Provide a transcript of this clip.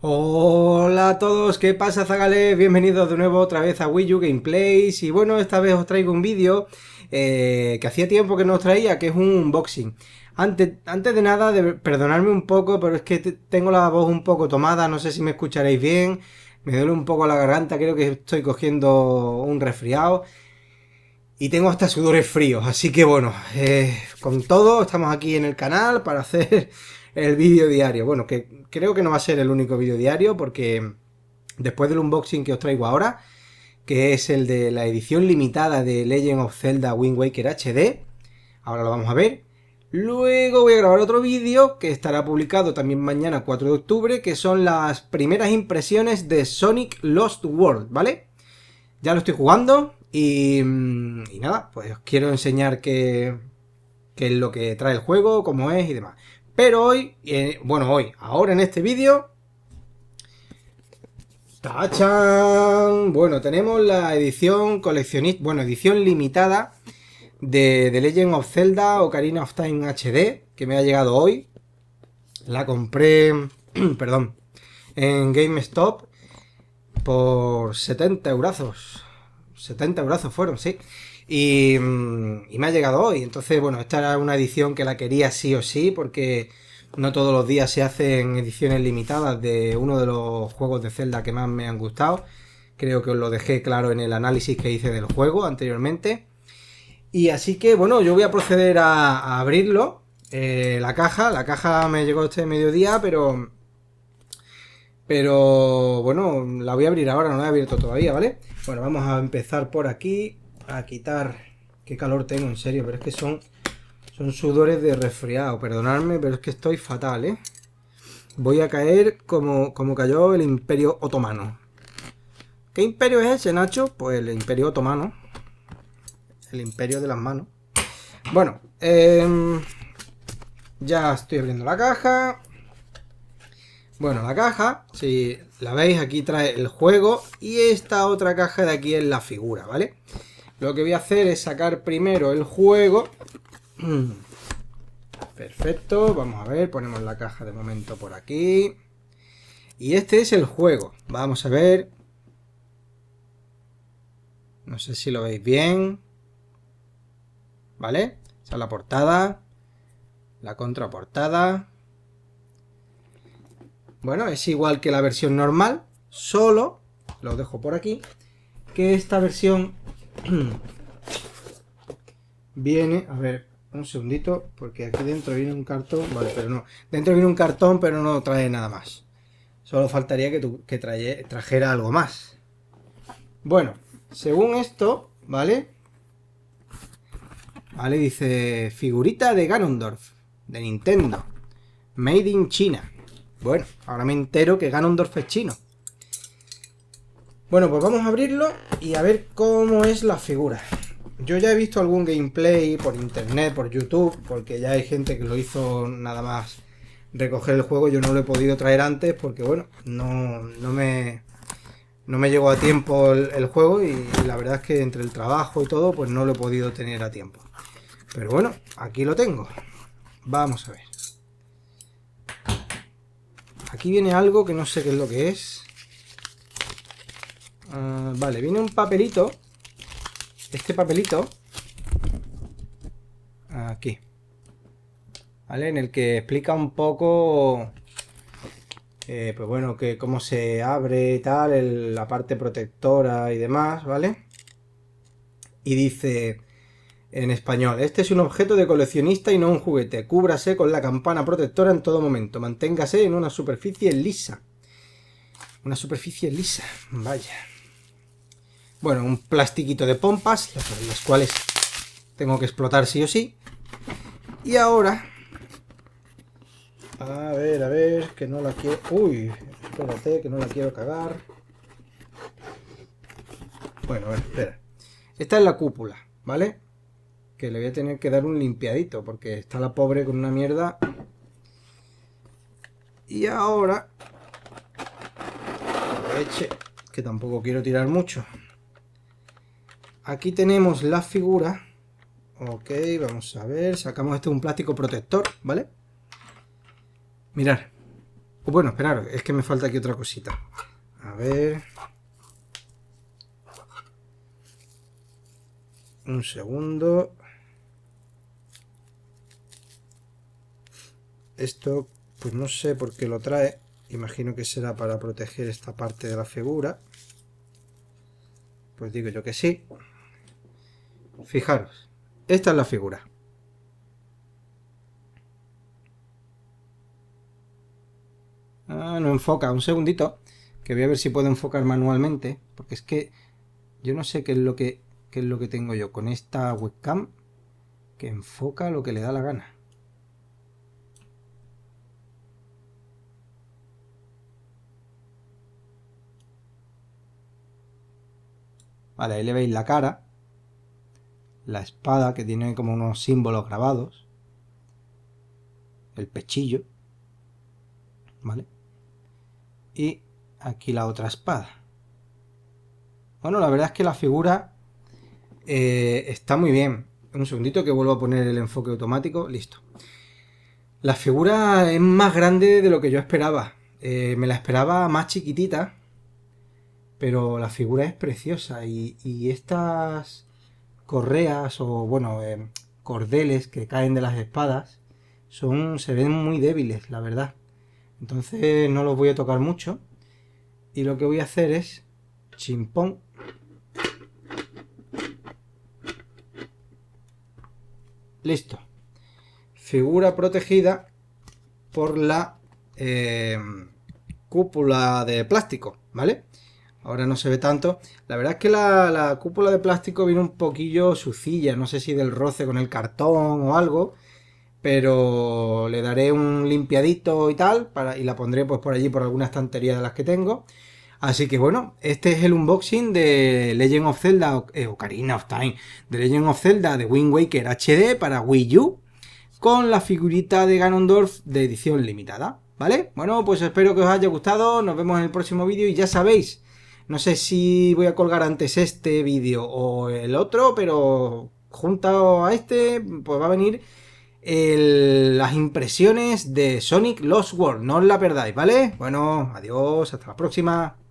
Hola a todos, ¿qué pasa zagales? Bienvenidos de nuevo otra vez a Wii U Gameplays y bueno, esta vez os traigo un vídeo eh, que hacía tiempo que no os traía, que es un unboxing. Antes, antes de nada, de perdonarme un poco, pero es que tengo la voz un poco tomada, no sé si me escucharéis bien, me duele un poco la garganta, creo que estoy cogiendo un resfriado y tengo hasta sudores fríos, así que bueno, eh, con todo estamos aquí en el canal para hacer el vídeo diario. Bueno, que creo que no va a ser el único vídeo diario porque después del unboxing que os traigo ahora, que es el de la edición limitada de Legend of Zelda Wind Waker HD, ahora lo vamos a ver. Luego voy a grabar otro vídeo que estará publicado también mañana 4 de octubre, que son las primeras impresiones de Sonic Lost World, ¿vale? Ya lo estoy jugando y, mm, nada, pues os quiero enseñar qué es lo que trae el juego, cómo es y demás. Pero hoy, eh, bueno, hoy, ahora en este vídeo... ¡Tachan! Bueno, tenemos la edición coleccionista, bueno, edición limitada de The Legend of Zelda Ocarina of Time HD, que me ha llegado hoy. La compré, perdón, en GameStop por 70 euros, 70 euros fueron, sí. Mm, y, me ha llegado hoy. Entonces, bueno, esta era una edición que la quería sí o sí, porque no todos los días se hacen ediciones limitadas de uno de los juegos de Zelda que más me han gustado. Creo que os lo dejé claro en el análisis que hice del juego anteriormente. Y así que, bueno, yo voy a proceder a, abrirlo. Eh, la caja, la caja me llegó este mediodía, pero... Pero, bueno, la voy a abrir ahora, no la he abierto todavía, ¿vale? Bueno, vamos a empezar por aquí a quitar. Qué calor tengo, en serio, pero es que son, son sudores de resfriado. Perdonadme, pero es que estoy fatal, ¿eh? Voy a caer como, como cayó el Imperio Otomano. ¿Qué imperio es ese, Nacho? Pues el Imperio Otomano. El Imperio de las Manos. Bueno, em, ya estoy abriendo la caja. Bueno, la caja, si la veis, aquí trae el juego y esta otra caja de aquí es la figura, ¿vale? Lo que voy a hacer es sacar primero el juego. Perfecto, vamos a ver, ponemos la caja de momento por aquí. Y este es el juego. Vamos a ver. No sé si lo veis bien. ¿Vale? Esa es la portada. La contraportada. Bueno, es igual que la versión normal. Solo, lo dejo por aquí, que esta versión viene, a ver, un segundito, porque aquí dentro viene un cartón, vale, pero no, dentro viene un cartón, pero no trae nada más. Solo faltaría que, trajera algo más. Bueno, según esto, ¿vale? Vale, dice figurita de Ganondorf, de Nintendo, made in China. Bueno, ahora me entero que Ganondorf es chino. Bueno, pues vamos a abrirlo y a ver cómo es la figura. Yo ya he visto algún gameplay por internet, por YouTube, porque ya hay gente que lo hizo nada más recoger el juego. Yo no lo he podido traer antes porque, bueno, no, me... No me llegó a tiempo el, el juego y la verdad es que entre el trabajo y todo, pues no lo he podido tener a tiempo. Pero bueno, aquí lo tengo. Vamos a ver. Aquí viene algo que no sé qué es lo que es. Ah, vale, viene un papelito. Este papelito. Aquí. ¿Vale? En el que explica un poco... Eh, pues bueno, que cómo se abre y tal, la parte protectora y demás, ¿vale? Y dice en español, este es un objeto de coleccionista y no un juguete. Cúbrase con la campana protectora en todo momento. Manténgase en una superficie lisa. Una superficie lisa, vaya bueno, un plastiquito de pompas, las cuales tengo que explotar sí o sí. Y ahora... A ver, a ver, que no la quiero... Uy, espérate, que no la quiero cagar. Bueno, a ver, espera. Esta es la cúpula, ¿vale? Que le voy a tener que dar un limpiadito, porque está la pobre con una mierda. Y ahora... Aproveche, que tampoco quiero tirar mucho. Aquí tenemos la figura Ok, vamos a ver. Sacamos este un plástico protector, ¿vale? Mirar. Oh, bueno, esperar, es que me falta aquí otra cosita. A ver. Un segundo. Esto, pues no sé por qué lo trae. Imagino que será para proteger esta parte de la figura. Pues digo yo que sí. Fijaros, esta es la figura. Ah, no enfoca, un segundito, que voy a ver si puedo enfocar manualmente, porque es que yo no sé qué es lo que, es lo que tengo yo con esta webcam que enfoca lo que le da la gana. Vale, ahí le veis la cara la espada que tiene como unos símbolos grabados, el pechillo, ¿vale? Y aquí la otra espada. Bueno, la verdad es que la figura eh, está muy bien. Un segundito que vuelvo a poner el enfoque automático. Listo. La figura es más grande de lo que yo esperaba. Eh, me la esperaba más chiquitita. Pero la figura es preciosa. y estas correas o, bueno, eh, cordeles que caen de las espadas, son, se ven muy débiles, la verdad. Entonces no los voy a tocar mucho. Y lo que voy a hacer es chimpón. Listo. Figura protegida por la eh, cúpula de plástico, ¿vale? ahora no se ve tanto. La verdad es que la, cúpula de plástico viene un poquillo sucilla, no sé si del roce con el cartón o algo, pero le daré un limpiadito y tal, y la pondré pues por allí por alguna estantería de las que tengo. Así que bueno, este es el unboxing de Legend of Zelda, eh, Ocarina of Time, de Legend of Zelda de Wind Waker HD para Wii U, con la figurita de Ganondorf de edición limitada. ¿Vale? Bueno, pues espero que os haya gustado, nos vemos en el próximo vídeo y ya sabéis, no sé si voy a colgar antes este vídeo o el otro, pero junto a este, pues va a venir las impresiones de Sonic Lost World. No os la perdáis, ¿vale? Bueno, adiós, hasta la próxima.